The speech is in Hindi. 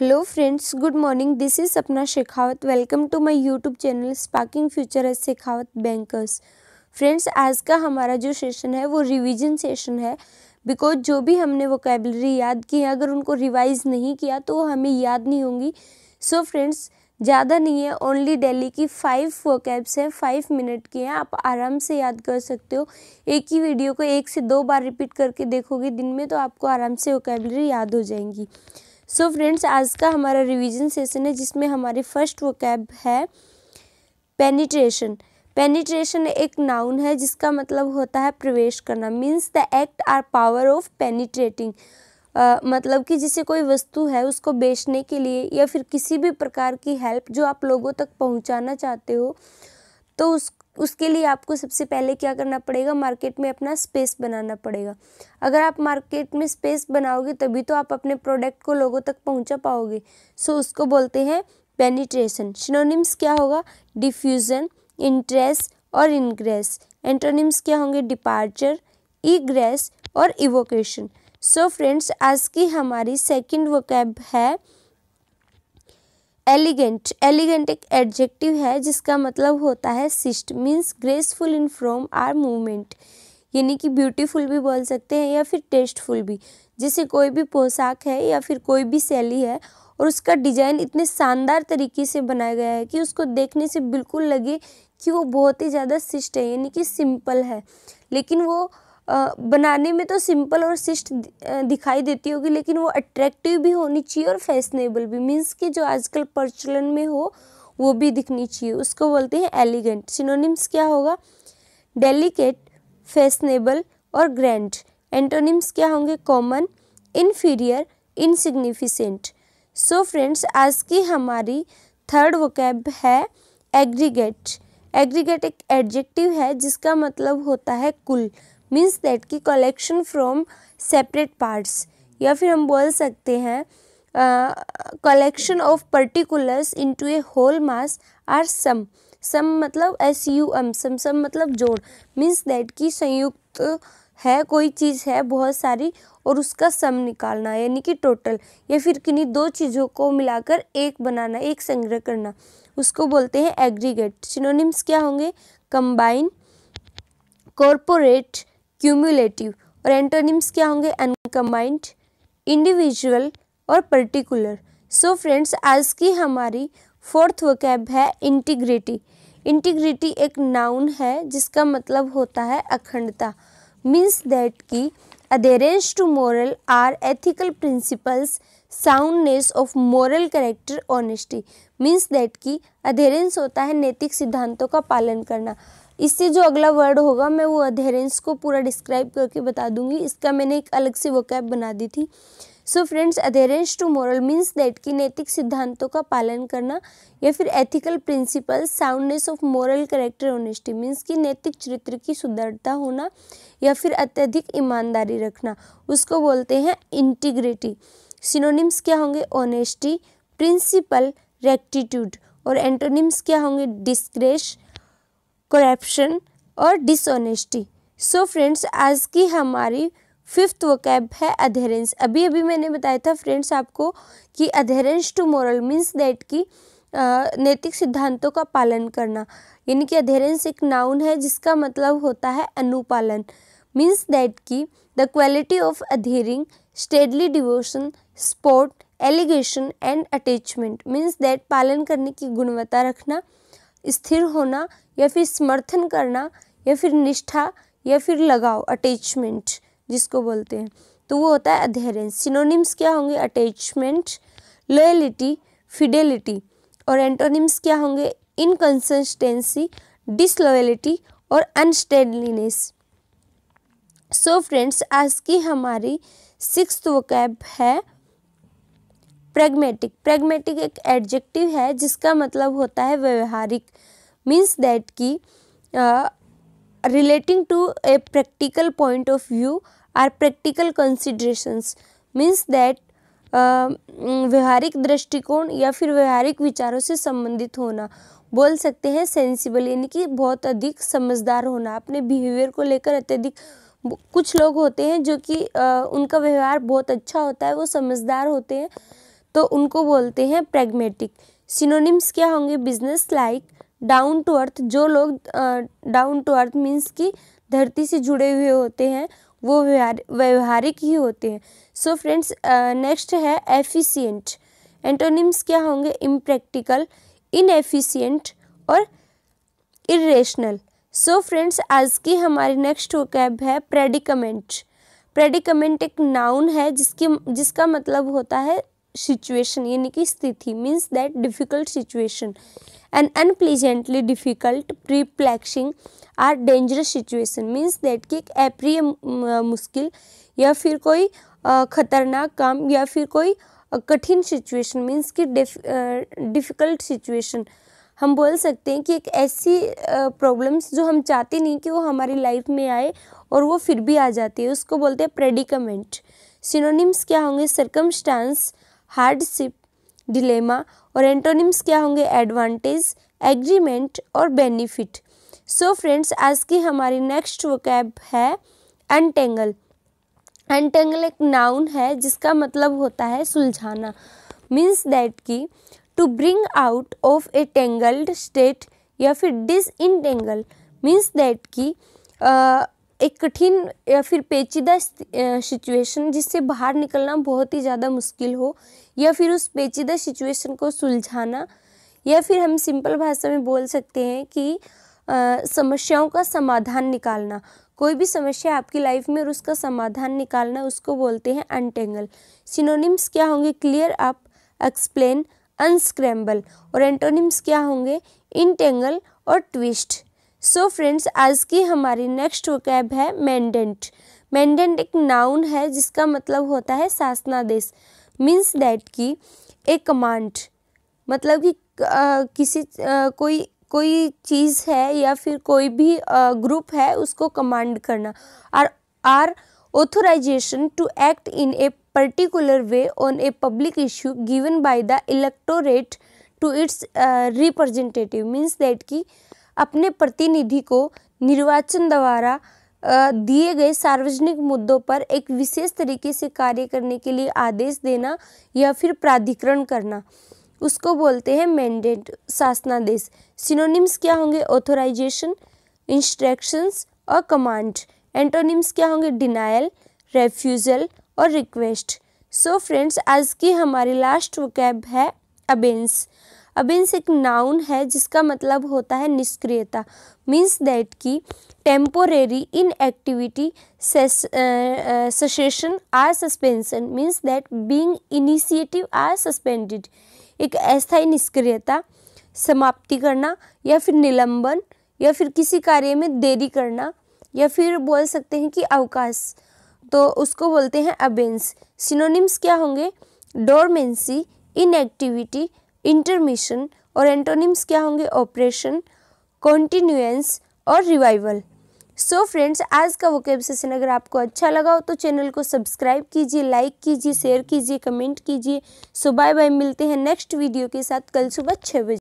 hello friends good morning this is Sapna Shekhawat welcome to my YouTube channel sparking future as Shekhawat bankers friends आज का हमारा जो सेशन है वो रिवीजन सेशन है बिकॉज जो भी हमने वोकेबलरी याद की है अगर उनको रिवाइज नहीं किया तो हमें याद नहीं होंगी सो फ्रेंड्स ज़्यादा नहीं है ओनली डेली की फाइव कैब्स हैं फाइव मिनट की हैं आप आराम से याद कर सकते हो एक ही वीडियो को एक से दो बार रिपीट करके देखोगे दिन में तो आपको आराम से वोकेबलरी याद हो जाएंगी सो so फ्रेंड्स आज का हमारा रिवीजन सेशन है जिसमें हमारी फर्स्ट वोकैब है पेनिट्रेशन पेनिट्रेशन एक नाउन है जिसका मतलब होता है प्रवेश करना means the act or power of penetrating मतलब कि जिसे कोई वस्तु है उसको बेचने के लिए या फिर किसी भी प्रकार की हेल्प जो आप लोगों तक पहुंचाना चाहते हो तो उस उसके लिए आपको सबसे पहले क्या करना पड़ेगा मार्केट में अपना स्पेस बनाना पड़ेगा अगर आप मार्केट में स्पेस बनाओगे तभी तो आप अपने प्रोडक्ट को लोगों तक पहुंचा पाओगे सो so, उसको बोलते हैं पेनिट्रेशन शिनोनिम्स क्या होगा डिफ्यूज़न इंट्रेस और इनग्रेस एंटोनिम्स क्या होंगे डिपार्चर ईग्रेस और इवोकेशन सो so फ्रेंड्स आज की हमारी सेकंड वोकैब है एलिगेंट एलिगेंट एक एडजेक्टिव है जिसका मतलब होता है सिस्ट means graceful in form or movement यानी कि ब्यूटीफुल भी बोल सकते हैं या फिर टेस्टफुल भी जैसे कोई भी पोशाक है या फिर कोई भी शैली है और उसका डिजाइन इतने शानदार तरीके से बनाया गया है कि उसको देखने से बिल्कुल लगे कि वो बहुत ही ज़्यादा सिस्ट है यानी कि सिंपल है लेकिन वो बनाने में तो सिंपल और शिष्ट दिखाई देती होगी लेकिन वो अट्रैक्टिव भी होनी चाहिए और फैशनेबल भी मीन्स कि जो आजकल प्रचलन में हो वो भी दिखनी चाहिए उसको बोलते हैं एलिगेंट सिनोनिम्स क्या होगा डेलिकेट फैशनेबल और ग्रैंड एंटोनिम्स क्या होंगे common inferior insignificant so friends आज की हमारी थर्ड वोकैब है एग्रीगेट एग्रीगेट एक एडजेक्टिव है जिसका मतलब होता है कुल मीन्स दैट की कलेक्शन फ्रॉम सेपरेट पार्ट्स या फिर हम बोल सकते हैं collection of particulars into a whole mass or sum sum मतलब S U M sum sum मतलब जोड़ मीन्स दैट की संयुक्त है कोई चीज़ है बहुत सारी और उसका सम निकालना यानी कि टोटल या फिर किन्हीं दो चीज़ों को मिलाकर एक बनाना एक संग्रह करना उसको बोलते हैं एग्रीगेट सिनोनिम्स क्या होंगे कंबाइन कॉरपोरेट क्यूमुलेटिव और एंटोनिम्स क्या होंगे अनकम्बाइंड इंडिविजुअल और पर्टिकुलर सो फ्रेंड्स आज की हमारी फोर्थ वकैब है इंटीग्रिटी इंटीग्रिटी एक नाउन है जिसका मतलब होता है अखंडता मीन्स दैट की adherence to moral or ethical principles soundness of moral character honesty means that की अधेरेंस होता है नैतिक सिद्धांतों का पालन करना इससे जो अगला वर्ड होगा मैं वो अधेरेंस को पूरा डिस्क्राइब करके बता दूंगी इसका मैंने एक अलग से वोकैब बना दी थी so friends adherence to moral means that कि नैतिक सिद्धांतों का पालन करना या फिर ethical principle soundness of moral character honesty means कि नैतिक चरित्र की सुदृढ़ता होना या फिर अत्यधिक ईमानदारी रखना उसको बोलते हैं इंटीग्रिटी सिनोनिम्स क्या होंगे ऑनेस्टी प्रिंसिपल रेक्टिट्यूड और एंटोनिम्स क्या होंगे डिस्क्रेश करप्शन और डिसऑनेस्टी सो फ्रेंड्स आज की हमारी फिफ्थ वोकैब है अधेरेंस अभी अभी मैंने बताया था फ्रेंड्स आपको कि adherence to moral means that की नैतिक सिद्धांतों का पालन करना यानी कि अधेरेंस एक नाउन है जिसका मतलब होता है अनुपालन मीन्स दैट की the quality of adhering steadily devotion support allegiance and attachment means that पालन करने की गुणवत्ता रखना स्थिर होना या फिर समर्थन करना या फिर निष्ठा या फिर लगाव अटैचमेंट जिसको बोलते हैं तो वो होता है अधेरेंस सिनोनिम्स क्या होंगे अटैचमेंट लॉयलिटी फिडेलिटी और एंटोनिम्स क्या होंगे इनकन्सिस्टेंसी डिसलॉयलिटी और अनस्टेडलीनेस सो फ्रेंड्स आज की हमारी सिक्स वोकैब है प्रेगमेटिक प्रेगमेटिक एक एडजेक्टिव है जिसका मतलब होता है व्यवहारिक मीन्स दैट की relating to a practical point of view or practical considerations means that व्यवहारिक दृष्टिकोण या फिर व्यवहारिक विचारों से संबंधित होना बोल सकते हैं सेंसिबल यानी कि बहुत अधिक समझदार होना अपने बिहेवियर को लेकर अत्यधिक कुछ लोग होते हैं जो कि उनका व्यवहार बहुत अच्छा होता है वो समझदार होते हैं तो उनको बोलते हैं प्रेगमेटिक सिनोनिम्स क्या होंगे businesslike down to earth जो लोग डाउन टू अर्थ मीन्स कि धरती से जुड़े हुए होते हैं वो व्यवहारिक ही होते हैं सो फ्रेंड्स नेक्स्ट है एफिशिएंट एंटोनिम्स क्या होंगे इम्प्रैक्टिकल इनएफिशिएंट और इेशनल सो फ्रेंड्स आज की हमारी नेक्स्ट कैब है प्रेडिकमेंट प्रेडिकमेंट एक नाउन है जिसकी जिसका मतलब होता है सिचुएशन यानी कि स्थिति means that difficult situation and unpleasantly difficult perplexing or dangerous situation means that कि एक अप्रिय uh, मुश्किल या फिर कोई uh, ख़तरनाक काम या फिर कोई uh, कठिन सिचुएशन मीन्स कि डिफ़िकल्ट सिचुएशन हम बोल सकते हैं कि एक ऐसी प्रॉब्लम्स जो हम चाहते नहीं कि वो हमारी लाइफ में आए और वो फिर भी आ जाती है उसको बोलते हैं प्रेडिकमेंट सिनोनिम्स क्या होंगे सरकमस्टांस हार्डशिप डिलेमा और एंटोनिम्स क्या होंगे एडवांटेज एग्रीमेंट और बेनिफिट सो फ्रेंड्स आज की हमारी नेक्स्ट वोकैब है अनटेंगल अनटेंगल एक नाउन है जिसका मतलब होता है सुलझाना मीन्स दैट की to bring out of a tangled state या फिर disentangle means that की एक कठिन या फिर पेचीदा सिचुएशन जिससे बाहर निकलना बहुत ही ज़्यादा मुश्किल हो या फिर उस पेचीदा सिचुएशन को सुलझाना या फिर हम सिंपल भाषा में बोल सकते हैं कि आ, समस्याओं का समाधान निकालना कोई भी समस्या आपकी लाइफ में और उसका समाधान निकालना उसको बोलते हैं अनटेंगल सिनोनिम्स क्या होंगे क्लियर अप एक्सप्लेन अनस्क्रैम्बल और एंटोनिम्स क्या होंगे इनटेंगल और ट्विस्ट सो फ्रेंड्स आज की हमारी नेक्स्ट वो कैब है मैंडेंट मैंडेंट एक नाउन है जिसका मतलब होता है शासनादेश मीन्स डैट की ए कमांड मतलब कि किसी आ, कोई कोई चीज़ है या फिर कोई भी ग्रुप है उसको कमांड करना और or authorization to act in a particular way on a public issue given by the electorate to its representative means that की अपने प्रतिनिधि को निर्वाचन द्वारा दिए गए सार्वजनिक मुद्दों पर एक विशेष तरीके से कार्य करने के लिए आदेश देना या फिर प्राधिकरण करना उसको बोलते हैं मैंडेट शासनादेश सिनोनिम्स क्या होंगे ऑथोराइजेशन इंस्ट्रक्शंस और कमांड एंटोनिम्स क्या होंगे डिनाइल रेफ्यूज़ल और रिक्वेस्ट सो फ्रेंड्स आज की हमारी लास्ट वो है अबेंस अबिंस एक नाउन है जिसका मतलब होता है निष्क्रियता मीन्स दैट की temporary inactivity cessation or suspension means that being initiative or suspended एक अस्थायी निष्क्रियता समाप्ति करना या फिर निलंबन या फिर किसी कार्य में देरी करना या फिर बोल सकते हैं कि अवकाश तो उसको बोलते हैं अबेंस सिनोनिम्स क्या होंगे डोरमेंसी इनएक्टिविटी इंटरमिशन और एंटोनिम्स क्या होंगे ऑपरेशन कॉन्टिन्यूएंस और रिवाइवल सो फ्रेंड्स आज का वो सेशन अगर आपको अच्छा लगा हो तो चैनल को सब्सक्राइब कीजिए लाइक कीजिए शेयर कीजिए कमेंट कीजिए सो बाय बाय मिलते हैं नेक्स्ट वीडियो के साथ कल सुबह छः बजे